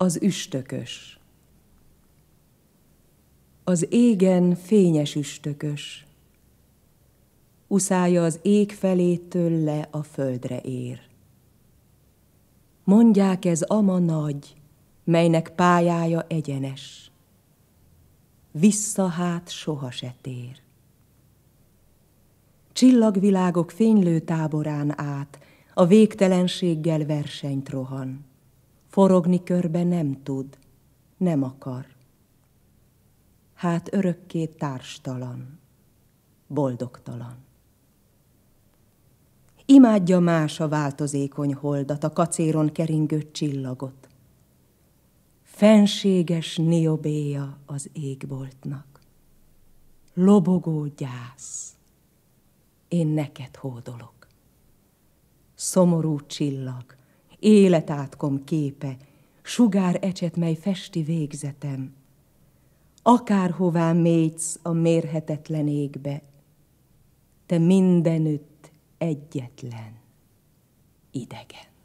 az üstökös. Az égen fényes üstökös, uszája az ég felétől le a földre ér. Mondják ez ama nagy, melynek pályája egyenes. Vissza hát soha se tér. Csillagvilágok fénylő táborán át, a végtelenséggel versenyt rohan. Forogni körbe nem tud, nem akar. Hát örökké társtalan, boldogtalan. Imádja más a változékony holdat, a kacéron keringő csillagot. Fenséges niobéja az égboltnak. Lobogó gyász, én neked hódolok. Szomorú csillag, életátkom képe, sugár ecset, mely festi végzetem. Akárhová mégysz a mérhetetlen égbe, te mindenütt egyetlen idegen.